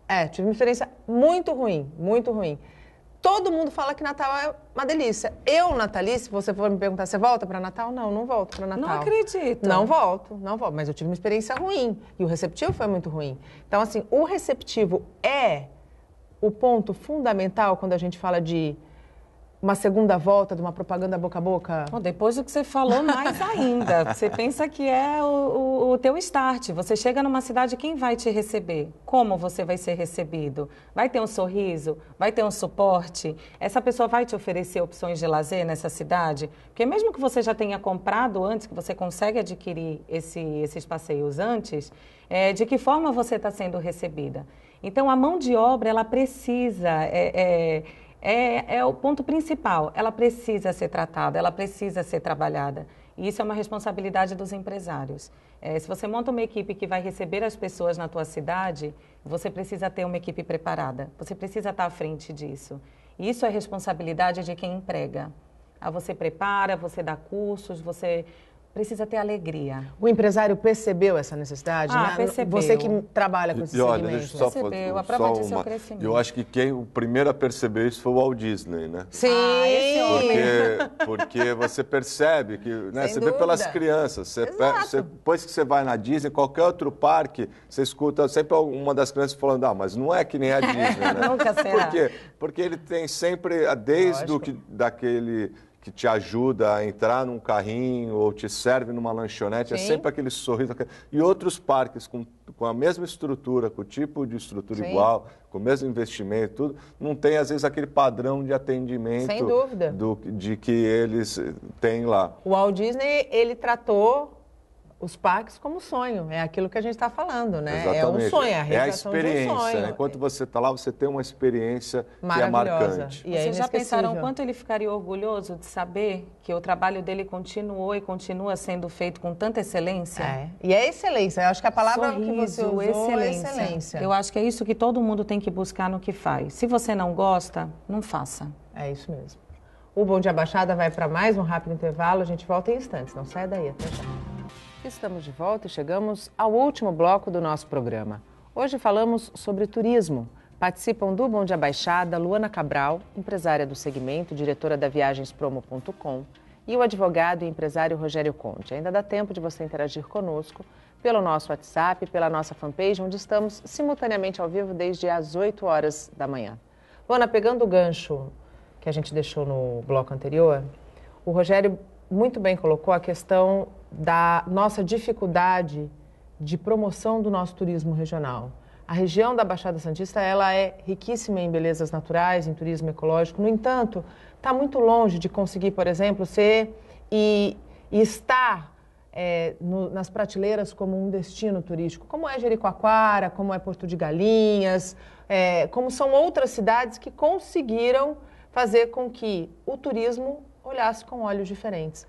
É, tive uma experiência muito ruim, muito ruim. Todo mundo fala que Natal é uma delícia. Eu, Natalice, se você for me perguntar, você volta para Natal? Não, não volto para Natal. Não acredito. Não volto, não volto. Mas eu tive uma experiência ruim e o receptivo foi muito ruim. Então, assim, o receptivo é o ponto fundamental quando a gente fala de uma segunda volta de uma propaganda boca a boca? Bom, depois do que você falou, mais ainda. Você pensa que é o, o, o, teu start. Você chega numa cidade, quem vai te receber? Como você vai ser recebido? Vai ter um sorriso? Vai ter um suporte? Essa pessoa vai te oferecer opções de lazer nessa cidade? Porque mesmo que você já tenha comprado antes, que você consegue adquirir esse, esses passeios antes, é, de que forma você está sendo recebida? Então, a mão de obra, ela precisa... É, é, é, é o ponto principal. Ela precisa ser tratada, ela precisa ser trabalhada. E isso é uma responsabilidade dos empresários. É, se você monta uma equipe que vai receber as pessoas na tua cidade, você precisa ter uma equipe preparada. Você precisa estar à frente disso. Isso é responsabilidade de quem emprega. Ah, você prepara, você dá cursos, você precisa ter alegria. O empresário percebeu essa necessidade? Ah, né? percebeu. Você que trabalha com esse e, olha, segmento. Só, percebeu, a prova de é uma... crescimento. Eu acho que quem o primeiro a perceber isso foi o Walt Disney, né? Sim! Ah, porque, porque você percebe que... Né? você dúvida. vê pelas crianças. Você, você, depois que você vai na Disney, qualquer outro parque, você escuta sempre uma das crianças falando, ah, mas não é que nem a Disney, né? Nunca será. Por quê? Porque ele tem sempre, desde Lógico. que, daquele que te ajuda a entrar num carrinho ou te serve numa lanchonete, é Sim. é sempre aquele sorriso. E outros parques com, com a mesma estrutura, com o tipo de estrutura Sim. igual, com o mesmo investimento, tudo, não tem às vezes aquele padrão de atendimento Sem dúvida. Do, de que eles têm lá. O Walt Disney, ele tratou os parques como sonho. É aquilo que a gente está falando, né? Exatamente. É um sonho, a É a experiência. Um sonho. Né? Enquanto você está lá, você tem uma experiência que é marcante. E é Vocês já pensaram quanto ele ficaria orgulhoso de saber que o trabalho dele continuou e continua sendo feito com tanta excelência? É. E é excelência. Eu acho que a palavra Sorriso, que você usou é excelência. é excelência. Eu acho que é isso que todo mundo tem que buscar no que faz. Se você não gosta, não faça. É isso mesmo. O Bom Dia Baixada vai para mais um rápido intervalo. A gente volta em instantes. Não sai daí. Até já. Estamos de volta e chegamos ao último bloco do nosso programa. Hoje falamos sobre turismo. Participam do Bom de Baixada Luana Cabral, empresária do segmento, diretora da viagenspromo.com, e o advogado e empresário Rogério Conte. Ainda dá tempo de você interagir conosco pelo nosso WhatsApp, pela nossa fanpage, onde estamos simultaneamente ao vivo desde as 8 horas da manhã. Luana, pegando o gancho que a gente deixou no bloco anterior, o Rogério muito bem colocou a questão da nossa dificuldade de promoção do nosso turismo regional. A região da Baixada Santista ela é riquíssima em belezas naturais, em turismo ecológico. No entanto, está muito longe de conseguir, por exemplo, ser e, e estar é, no, nas prateleiras como um destino turístico, como é Jericoacoara, como é Porto de Galinhas, é, como são outras cidades que conseguiram fazer com que o turismo olhasse com olhos diferentes.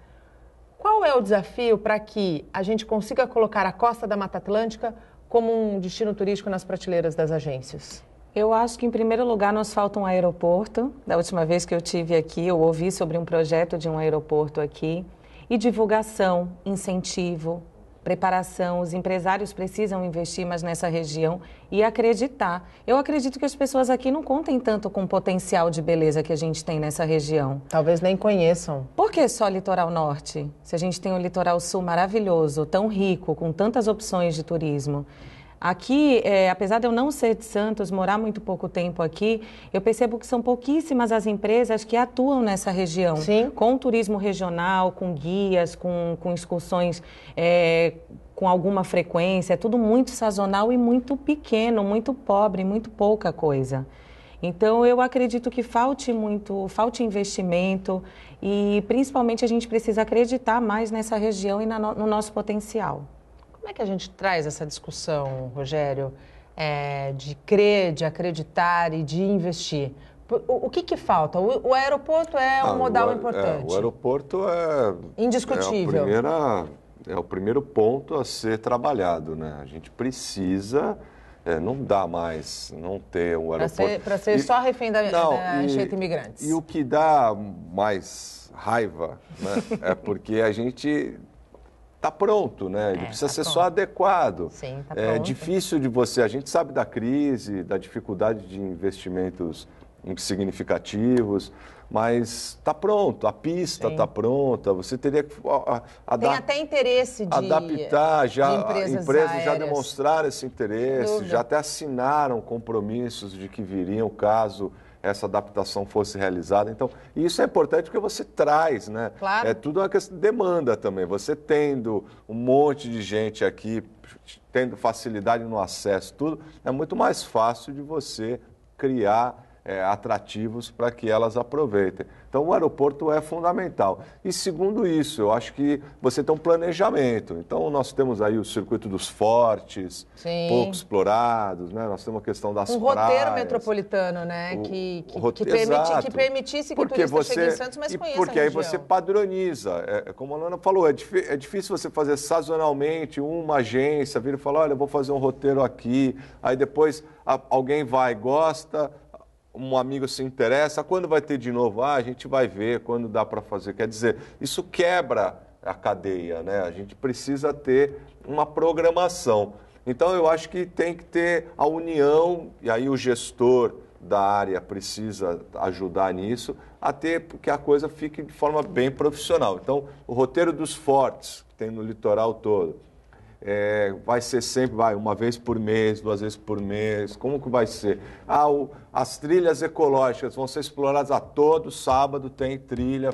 Qual é o desafio para que a gente consiga colocar a costa da Mata Atlântica como um destino turístico nas prateleiras das agências? Eu acho que, em primeiro lugar, nos falta um aeroporto. Da última vez que eu tive aqui, eu ouvi sobre um projeto de um aeroporto aqui. E divulgação, incentivo, preparação, os empresários precisam investir mais nessa região e acreditar. Eu acredito que as pessoas aqui não contem tanto com o potencial de beleza que a gente tem nessa região. Talvez nem conheçam. Por que só litoral norte? Se a gente tem um litoral sul maravilhoso, tão rico, com tantas opções de turismo. Aqui, é, apesar de eu não ser de Santos, morar muito pouco tempo aqui, eu percebo que são pouquíssimas as empresas que atuam nessa região. Sim. Com turismo regional, com guias, com, com excursões. É, com alguma frequência, é tudo muito sazonal e muito pequeno, muito pobre, muito pouca coisa. Então eu acredito que falte muito, falte investimento e principalmente a gente precisa acreditar mais nessa região e no nosso potencial. Como é que a gente traz essa discussão, Rogério, é, de crer, de acreditar e de investir? O, o que, que falta? O, o aeroporto é um ah, modal o, é, importante. É, o aeroporto é, é indiscutível. É, primeira, é o primeiro ponto a ser trabalhado, né? A gente precisa é, não dá mais não ter o aeroporto. Para ser, ser, só refém da, não, da enchente imigrantes. E o que dá mais raiva né, é porque a gente está pronto, né? Ele é, precisa tá ser pronto. só adequado. Sim, tá é difícil de você. A gente sabe da crise, da dificuldade de investimentos significativos, mas está pronto, a pista está pronta, você teria que adaptar. Tem até interesse de adaptar, já de empresas, empresas já demonstraram esse interesse, já até assinaram compromissos de que viriam caso essa adaptação fosse realizada. Então, isso é importante porque você traz, né? Claro. É tudo uma questão de demanda também. Você tendo um monte de gente aqui, tendo facilidade no acesso, tudo, é muito mais fácil de você criar é, atrativos para que elas aproveitem. Então, o aeroporto é fundamental. E segundo isso, eu acho que você tem um planejamento. Então, nós temos aí o circuito dos fortes, Sim. pouco explorados, né? nós temos a questão das um praias. Um roteiro metropolitano, né? O, que, que, rote... que, permiti, que, permitisse que porque o turista você, chegue em Santos, mas conheça Porque aí você padroniza. É, é como a Lana falou, é, dif... é difícil você fazer sazonalmente uma agência vir e falar, olha, eu vou fazer um roteiro aqui, aí depois alguém vai, gosta um amigo se interessa, quando vai ter de novo? Ah, a gente vai ver quando dá para fazer. Quer dizer, isso quebra a cadeia, né? A gente precisa ter uma programação. Então eu acho que tem que ter a união e aí o gestor da área precisa ajudar nisso, até que a coisa fique de forma bem profissional. Então, o roteiro dos fortes que tem no litoral todo, é, vai ser sempre, vai, uma vez por mês, duas vezes por mês, como que vai ser? Ah, o, as trilhas ecológicas vão ser exploradas a todo sábado, tem trilha.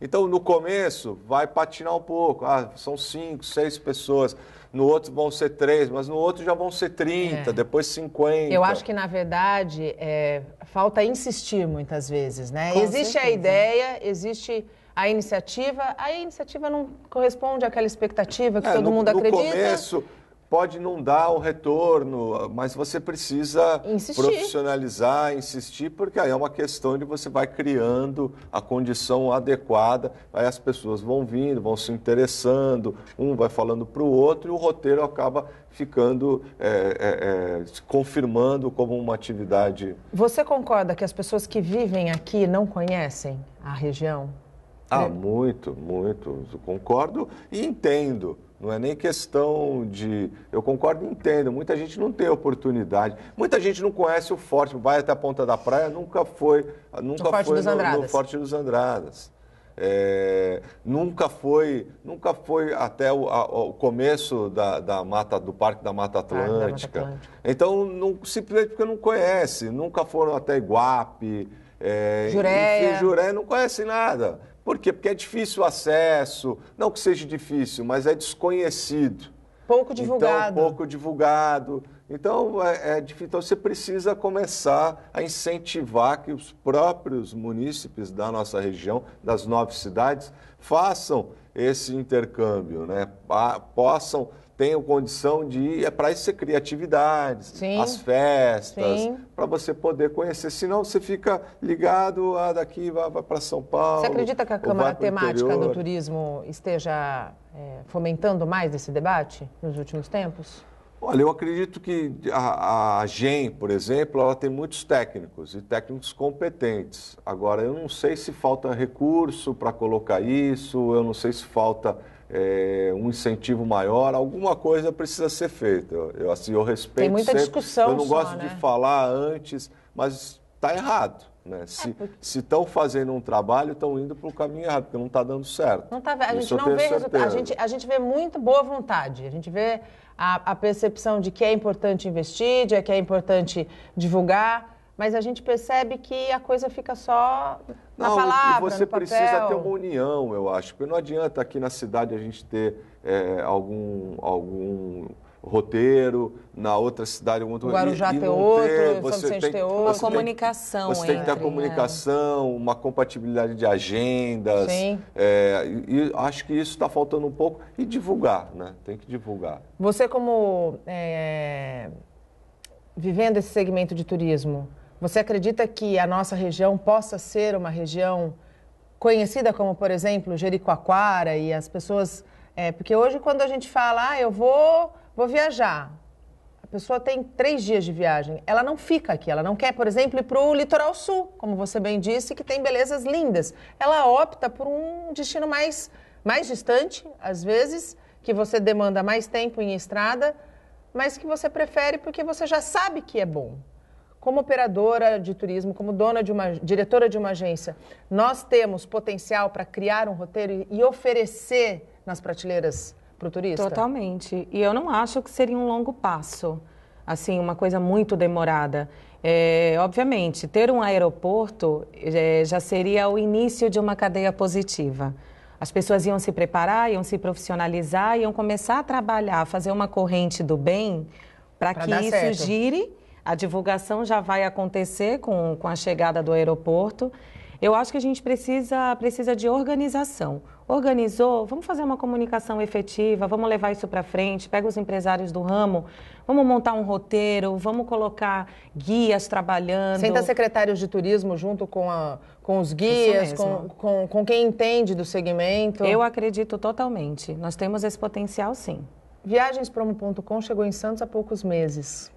Então, no começo, vai patinar um pouco, ah, são cinco, seis pessoas, no outro vão ser três, mas no outro já vão ser 30, é. depois 50. Eu acho que, na verdade, é, falta insistir muitas vezes, né? Com existe certeza. a ideia, existe a iniciativa, a iniciativa não corresponde àquela expectativa que é, todo no, mundo acredita. No começo pode não dar o retorno, mas você precisa insistir. profissionalizar, insistir, porque aí é uma questão de você vai criando a condição adequada, aí as pessoas vão vindo, vão se interessando, um vai falando para o outro e o roteiro acaba ficando é, é, é, confirmando como uma atividade. Você concorda que as pessoas que vivem aqui não conhecem a região? Ah, é. muito, muito. Eu concordo e entendo. Não é nem questão de. Eu concordo e entendo. Muita gente não tem oportunidade. Muita gente não conhece o Forte, vai até a ponta da praia, nunca foi. Nunca no Forte foi dos no, Andradas. no Forte dos Andradas. É, nunca foi nunca foi até o, a, o começo da, da, mata do parque da Mata Atlântica. Ah, da mata Atlântica. Então não, simplesmente porque não conhece, nunca foram até Iguape, é, Jureia. enfim, Jureia não conhece nada. Por quê? Porque é difícil o acesso, não que seja difícil, mas é desconhecido. Pouco então, divulgado. Então, pouco divulgado. Então, é, é então você precisa começar a incentivar que os próprios munícipes da nossa região, das nove cidades, façam esse intercâmbio, né? possam tenham condição de ir, é para isso ser criatividade Sim. as festas, para você poder conhecer. Senão você fica ligado a ah, daqui, vai, vai para São Paulo. Você acredita que a Câmara Temática do Turismo esteja é, fomentando mais esse debate nos últimos tempos? Olha, eu acredito que a, a GEM, por exemplo, ela tem muitos técnicos e técnicos competentes. Agora, eu não sei se falta recurso para colocar isso, eu não sei se falta é, um incentivo maior, alguma coisa precisa ser feita. Eu, eu assim, eu respeito. Tem muita sempre, discussão. Eu não só, gosto né? de falar antes, mas está errado. Né? É, se estão fazendo um trabalho, estão indo para o caminho errado, porque não está dando certo. Não tá, a gente não vê resultado. A gente, a gente vê muito boa vontade, a gente vê a, a percepção de que é importante investir, de que é importante divulgar, mas a gente percebe que a coisa fica só na não, palavra, e você precisa ter uma união, eu acho, porque não adianta aqui na cidade a gente ter é, algum algum roteiro, na outra cidade algum outro Guarujá e, outro, ter, você tem, ter outro. Você comunicação. você tem que ter a comunicação, é. uma compatibilidade de agendas. Sim. É, e, e, acho que isso está faltando um pouco. E divulgar, né? Tem que divulgar. Você como é, vivendo esse segmento de turismo, você acredita que a nossa região possa ser uma região conhecida como, por exemplo, Jericoacoara e as pessoas... É, porque hoje quando a gente fala, ah, eu vou, vou viajar, a pessoa tem três dias de viagem, ela não fica aqui, ela não quer, por exemplo, ir para o litoral sul, como você bem disse, que tem belezas lindas. Ela opta por um destino mais, mais distante, às vezes, que você demanda mais tempo em estrada, mas que você prefere porque você já sabe que é bom como operadora de turismo, como dona de uma diretora de uma agência, nós temos potencial para criar um roteiro e oferecer nas prateleiras para o turista? Totalmente. E eu não acho que seria um longo passo, assim, uma coisa muito demorada. É, obviamente, ter um aeroporto é, já seria o início de uma cadeia positiva. As pessoas iam se preparar, iam se profissionalizar, iam começar a trabalhar, fazer uma corrente do bem para que isso certo. gire a divulgação já vai acontecer com, com a chegada do aeroporto. Eu acho que a gente precisa, precisa de organização. Organizou, vamos fazer uma comunicação efetiva, vamos levar isso para frente, pega os empresários do ramo, vamos montar um roteiro, vamos colocar guias trabalhando. Senta secretários de turismo junto com, a, com os guias, com, com, com quem entende do segmento. Eu acredito totalmente. Nós temos esse potencial, sim. Viagenspromo.com chegou em Santos há poucos meses.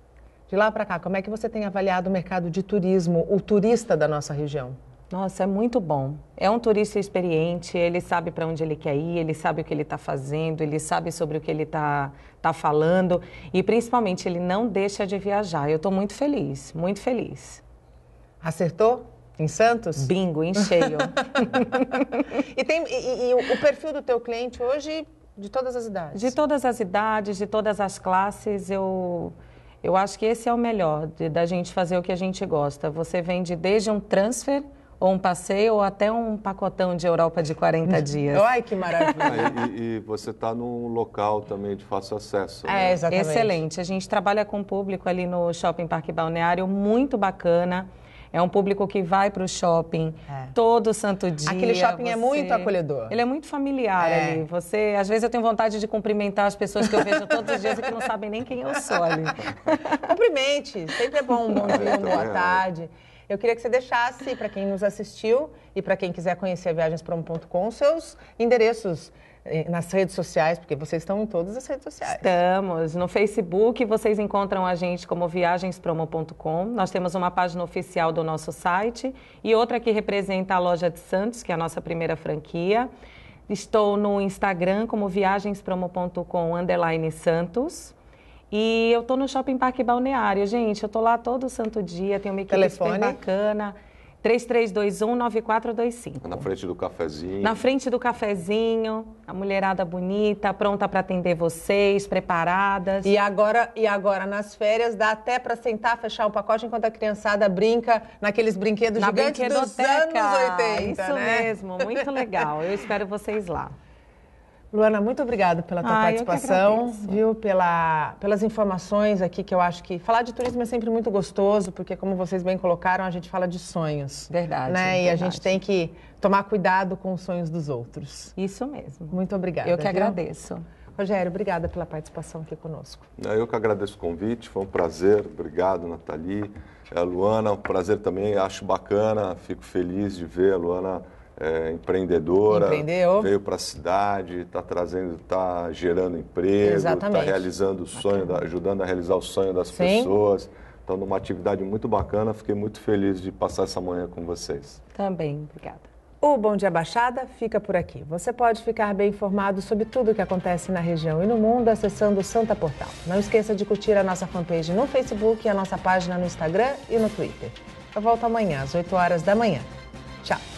De lá para cá, como é que você tem avaliado o mercado de turismo, o turista da nossa região? Nossa, é muito bom. É um turista experiente, ele sabe para onde ele quer ir, ele sabe o que ele está fazendo, ele sabe sobre o que ele está tá falando e, principalmente, ele não deixa de viajar. Eu estou muito feliz, muito feliz. Acertou? Em Santos? Bingo, em cheio. e, tem, e, e o perfil do teu cliente hoje, de todas as idades? De todas as idades, de todas as classes, eu... Eu acho que esse é o melhor, de, da gente fazer o que a gente gosta. Você vende desde um transfer, ou um passeio, ou até um pacotão de Europa de 40 dias. Ai, que maravilha! Ah, e, e, você está num local também de fácil acesso. É, né? É, exatamente. Excelente. A gente trabalha com o público ali no Shopping Parque Balneário, muito bacana. É um público que vai para o shopping é. todo santo dia. Aquele shopping você... é muito acolhedor. Ele é muito familiar é. ali. Você, às vezes eu tenho vontade de cumprimentar as pessoas que eu vejo todos os dias e que não sabem nem quem eu sou ali. Cumprimente, sempre é bom um bom dia, uma boa tarde. Eu queria que você deixasse para quem nos assistiu e para quem quiser conhecer viagenspromo.com seus endereços nas redes sociais, porque vocês estão em todas as redes sociais. Estamos. No Facebook vocês encontram a gente como viagenspromo.com. Nós temos uma página oficial do nosso site e outra que representa a loja de Santos, que é a nossa primeira franquia. Estou no Instagram como viagenspromo.com underline Santos. E eu estou no Shopping Parque Balneário, gente. Eu estou lá todo santo dia, tenho uma equipe Telefone. bacana. Telefone? 3321-9425. Na frente do cafezinho. Na frente do cafezinho, a mulherada bonita, pronta para atender vocês, preparadas. E agora, e agora nas férias dá até para sentar, fechar o pacote enquanto a criançada brinca naqueles brinquedos Na gigantes dos anos 80. Isso né? mesmo, muito legal. Eu espero vocês lá. Luana, muito obrigada pela tua ah, participação, viu? Pela, pelas informações aqui que eu acho que falar de turismo é sempre muito gostoso, porque como vocês bem colocaram, a gente fala de sonhos. Verdade. Né? Verdade. E a gente tem que tomar cuidado com os sonhos dos outros. Isso mesmo. Muito obrigada. Eu que viu? agradeço. Rogério, obrigada pela participação aqui conosco. Eu que agradeço o convite, foi um prazer. Obrigado, Nathalie. A é, Luana, um prazer também, acho bacana, fico feliz de ver a Luana é, empreendedora, Empreendeu. veio para a cidade, está trazendo, está gerando emprego, está realizando o sonho, da, ajudando a realizar o sonho das Sim. pessoas. Então, numa atividade muito bacana, fiquei muito feliz de passar essa manhã com vocês. Também, obrigada. O Bom Dia Baixada fica por aqui. Você pode ficar bem informado sobre tudo o que acontece na região e no mundo acessando o Santa Portal. Não esqueça de curtir a nossa fanpage no Facebook e a nossa página no Instagram e no Twitter. Eu volto amanhã às 8 horas da manhã. Tchau.